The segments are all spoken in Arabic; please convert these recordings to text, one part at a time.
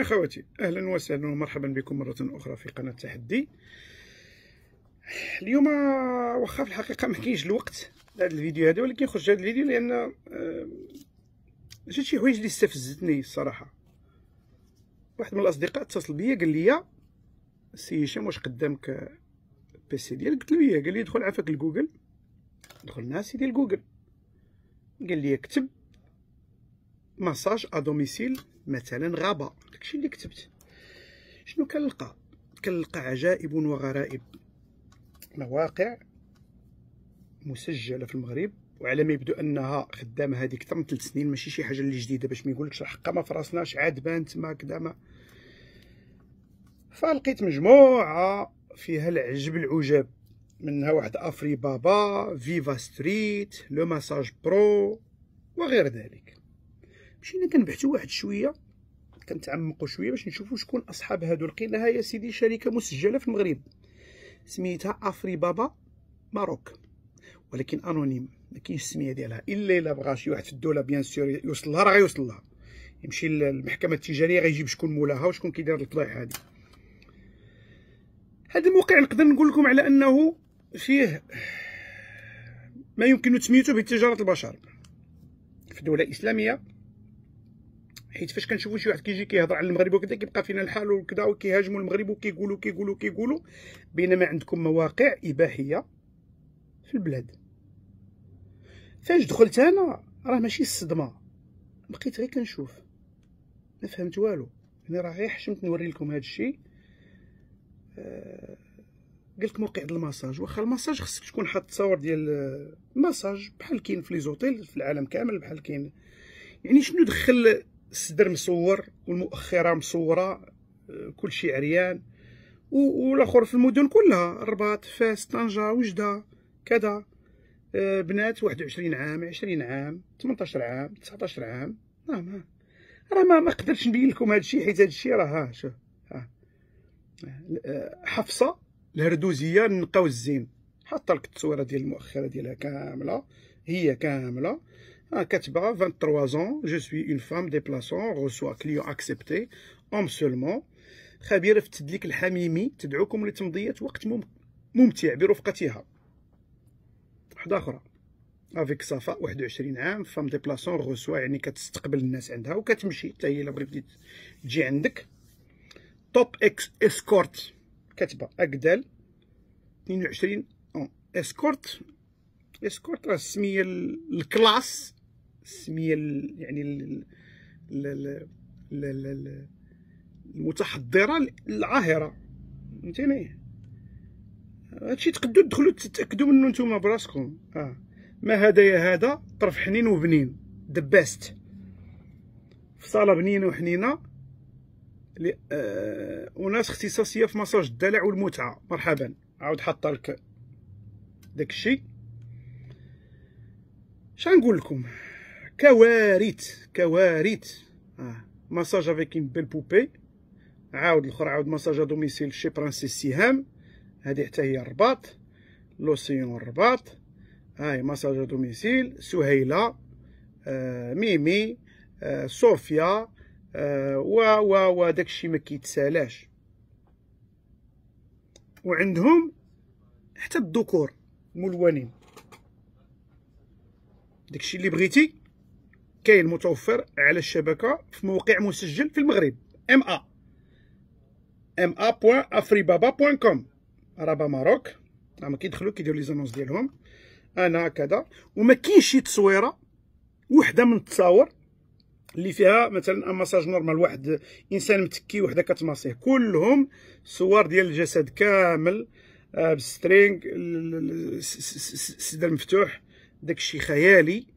اخواتي اهلا وسهلا ومرحبا بكم مره اخرى في قناه تحدي اليوم واخا في الحقيقه ما كاينش الوقت لهذا الفيديو هذا ولكن خرج هذا الفيديو لان جات آه، شي حوايج اللي استفزتني الصراحه واحد من الاصدقاء اتصل بيا قال لي سي هشام واش قدامك سي ديالك قلت له إيه. قال لي دخل عافاك لجوجل دخلنا سيدي لجوجل قال لي كتب مساج ا دوميسيل مثلا غابه داكشي اللي كتبت شنو كنلقى كنلقى عجائب وغرائب مواقع مسجله في المغرب وعلى ما يبدو انها خدامه هذه اكثر من 3 سنين ماشي شي حاجه اللي جديده باش ما يقولكش حقا ما فراسناش عاد بانت ما كدا ما فلقيت مجموعه فيها العجب العجاب منها واحد افري بابا فيفا ستريت لو ماساج برو وغير ذلك مشينا كنبحثوا واحد شويه كنتعمقوا شويه باش نشوفوا شكون اصحاب هادو لقيناها يا سيدي شركه مسجله في المغرب سميتها افري بابا ماروك ولكن انونيم ما كاينش السميه ديالها الا الا بغى شي واحد في الدوله بيان سور يوصل لها راه غيوصل لها يمشي للمحكمه التجاريه غيجيب شكون مولاها وشكون كيدير الفضايح هادي هذا الموقع نقدر نقول لكم على انه فيه ما يمكن تسميته بتجاره البشر في دوله اسلاميه حيت فاش كنشوفوا شي واحد كيجي كيهضر على المغرب وكذا كيبقى فينا الحال وكذا وكيهاجموا المغرب وكيقولوا كيقولوا كيقولوا بينما عندكم مواقع اباحيه في البلاد فاش دخلت انا راه ماشي الصدمه بقيت غير كنشوف ما فهمت والو انا يعني راه غير حشمت نوري لكم هذا الشيء آه، قلت لك موقع المساج واخا المساج خصك تكون حاط التصاور ديال المساج بحال كاين في لي زوتيل في العالم كامل بحال كاين يعني شنو دخل الصدر مصور والمؤخره مصوره آه، كل شيء عريان والاخر في المدن كلها الرباط فاس طنجه وجده كذا آه، بنات 21 عام 20 عام 18 عام 19 عام راه نعم، ما راه ما ما قدرتش نبين لكم هذا الشيء حيت هذا الشيء راه ها شوف ها آه، حفصه الهردوزيه نقاو الزين حاطه لك التصويره ديال المؤخره ديالها كامله هي كامله Ah, 23 زون جو سوي اون فام ديبلاسون روسوا client اكسبتي اوم سولمون خبيرة في التدليك الحميمي تدعوكم لتمضية وقت ممتع برفقتها واحدة أخرى افيك صفاء 21 عام فام ديبلاسون روسوا يعني كتستقبل الناس عندها وكتمشي حتى هي الا بغيتي تجي عندك توب اكس اسكورت كاتبه اكدال 22 اسكورت اسكورت راه السميه الكلاس السميه يعني المتحضره العاهره فهمتيني هادشي تقدروا تدخلوا تتاكدوا منه نتوما براسكم اه ما هذا يا هذا طرف حنين وبنين دباست في صاله بنينه وحنينه آه وناس اختصاصيه في مساج الدلع والمتعه مرحبا عاود حط لك داكشي شنقول لكم كوارث كوارث آه. مساج افيك اون بيل بوبي عاود الاخر عاود مساج دوميسيل شي برانسيس سهام هادي حتى هي الرباط لوسيون الرباط هاي آه. مساج دوميسيل سهيله آه ميمي آه صوفيا آه، و و و داكشي ما كيتسالاش وعندهم حتى الذكور ملونين داكشي اللي بغيتي كاين متوفر على الشبكه في موقع مسجل في المغرب ام ا ام ا.afribaba.com رابا ماروك ما كيدخلوا كيديروا لي زانونس ديالهم انا هكذا وما كاينش شي تصويره وحده من التصاور اللي فيها مثلا مساج نورمال واحد انسان متكي وحده كتماسيه كلهم صور ديال الجسد كامل بالسترينغ السدر مفتوح داكشي خيالي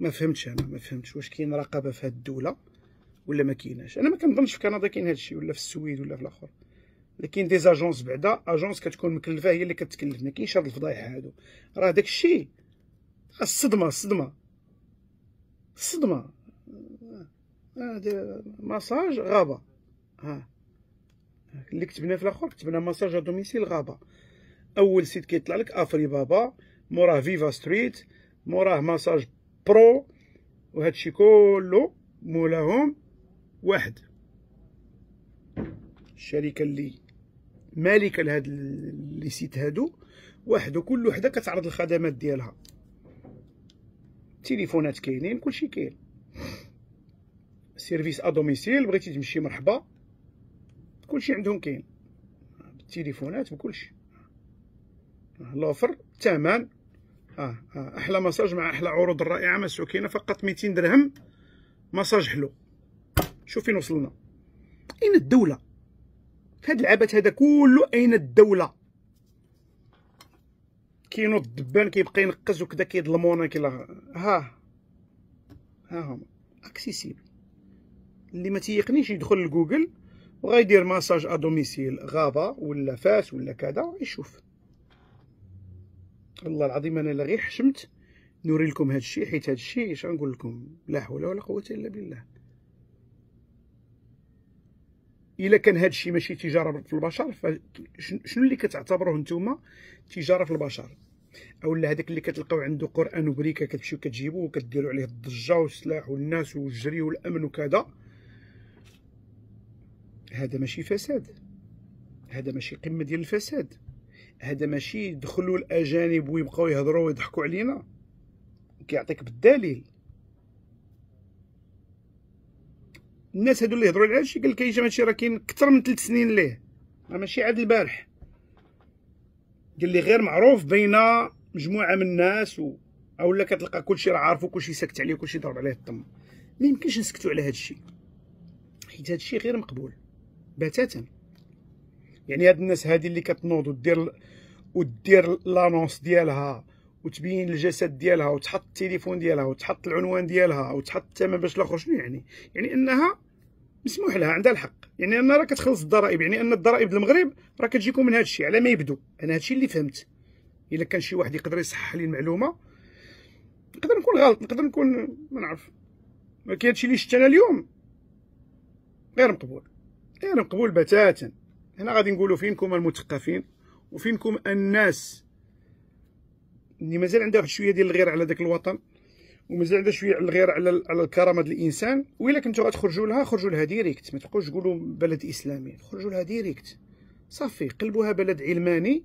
ما فهمتش انا ما فهمتش واش كاين رقابه في هذه الدوله ولا ما كايناش انا ما كنظنش في كندا كاين هذا الشيء ولا في السويد ولا في الاخر لكن دي زاجونس بعدا اجونس كتكون مكلفه هي اللي كتكلف ما كاينش هاد الفضايح هادو راه داك الشيء الصدمه الصدمه الصدمه مساج آه، آه، غابه ها اللي كتبنا في الاخر كتبنا مساج دوميسيل غابه اول سيت كيطلع لك افري بابا موراه فيفا ستريت موراه مساج برو وهادشي كله مولاهم واحد الشركه اللي مالكه لهاد لي سيت هادو واحد وكل وحده كتعرض الخدمات ديالها تليفونات كاينين كلشي كاين سيرفيس ادوميسيل بغيتي تمشي مرحبا كلشي عندهم كاين بالتليفونات بكلشي لوفر الثمن اه, آه. احلى مساج مع احلى عروض رائعه مسوكينه فقط 200 درهم مساج حلو شوف فين وصلنا اين الدوله هاد العبث هذا كله اين الدوله كينوض الدبان كيبقى ينقز وكذا كيظلمونا كي ها ها هما اكسيسيبل اللي ما تيقنيش يدخل لجوجل وغيدير ا ادوميسيل غابه ولا فاس ولا كذا يشوف والله العظيم انا لا غير حشمت نوري لكم هذا الشيء حيت هذا الشيء اش نقول لكم لا حول ولا قوه الا بالله الا كان هذا الشيء ماشي تجاره في البشر فشنو اللي كتعتبروه نتوما تجاره في البشر او لا هذاك اللي كتلقاو عنده قران وبريكه كتمشيو كتجيبوه وكديروا عليه الضجه والسلاح والناس والجري والامن وكذا هذا ماشي فساد هذا ماشي قمه ديال الفساد هذا ماشي يدخلوا الاجانب ويبقاو يهضروا ويضحكوا علينا كيعطيك بالدليل الناس هادو اللي يهضروا على هادشي قال كاين هادشي راه كاين اكثر من 3 سنين ليه راه ماشي عاد البارح قال لي غير معروف بين مجموعه من الناس و... اولا كتلقى كلشي راه عارفو كلشي ساكت عليه كلشي ضرب عليه الطم ما يمكنش نسكتوا على هادشي حيت هادشي غير مقبول بتاتا يعني هاد الناس هادي اللي كتنوض ودير ودير لانونس ديالها وتبين الجسد ديالها وتحط التليفون ديالها وتحط العنوان ديالها وتحط الثمن باش لاخر شنو يعني يعني انها مسموح لها عندها الحق يعني انها راه كتخلص الضرائب يعني ان الضرائب المغرب راه كتجيكم من هادشي الشيء على ما يبدو انا هادشي الشيء اللي فهمت الا كان شي واحد يقدر يصحح لي المعلومه نقدر نكون غلط نقدر نكون ما نعرف ولكن هذا الشيء اللي شفت انا اليوم غير مقبول غير مقبول بتاتا هنا غادي نقولوا فينكم المثقفين وفينكم الناس اللي مازال عندها واحد شويه ديال الغير على داك الوطن ومازال عندها شويه على الغير على على الكرامه ديال الانسان وإلا كنتو غتخرجوا لها خرجوا لها ديريكت ما تبقوش تقولوا بلد اسلامي خرجوا لها ديريكت صافي قلبوها بلد علماني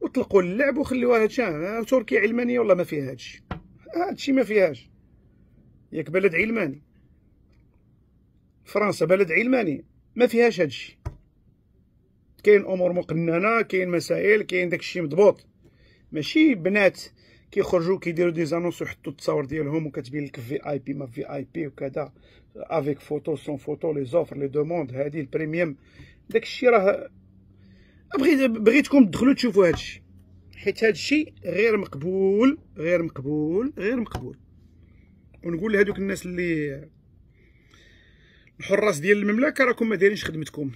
وطلقوا اللعب وخليوها هادشي آه، تركيا علمانيه والله ما فيها هادشي هادشي ما فيهاش ياك بلد علماني فرنسا بلد علماني ما فيهاش هادشي كاين امور مقننه كاين مسائل كاين داكشي مضبوط ماشي بنات كيخرجوا كيديروا دي زانونس ويحطوا التصاور ديالهم وكتبين لك في اي بي ما في اي بي وكذا افيك فوتو سون فوتو لي زوفر لي دوموند هادي البريميوم داكشي راه بغيت بغيتكم تدخلوا تشوفوا هادشي حيت هادشي غير مقبول غير مقبول غير مقبول ونقول لهذوك الناس اللي الحراس ديال المملكه راكم ما دايرينش خدمتكم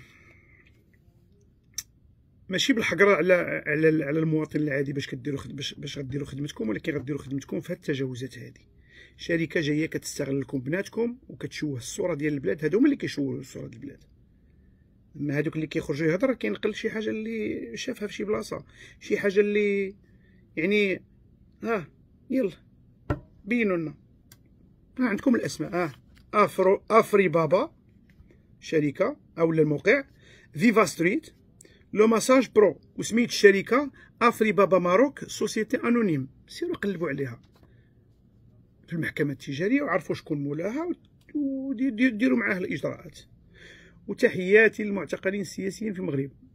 ماشي بالحقره على على على المواطن العادي باش كديروا باش باش غديروا خدمتكم ولكن غديروا خدمتكم في هاد التجاوزات هذه شركه جايه كتستغل لكم بناتكم وكتشوه الصوره ديال البلاد هادو هما اللي كيشوهوا الصوره ديال البلاد اما هادوك اللي كيخرجوا يهضر كينقل شي حاجه اللي شافها في شي بلاصه شي حاجه اللي يعني ها يلا بينوا لنا ها عندكم الاسماء اه افرو افري بابا شركه اولا الموقع فيفا ستريت لو ماساج برو وسميت الشركه افري بابا ماروك سوسيتي انونيم سيروا قلبوا عليها في المحكمه التجاريه وعرفوا شكون مولاها وديروا معاه الاجراءات وتحياتي للمعتقلين السياسيين في المغرب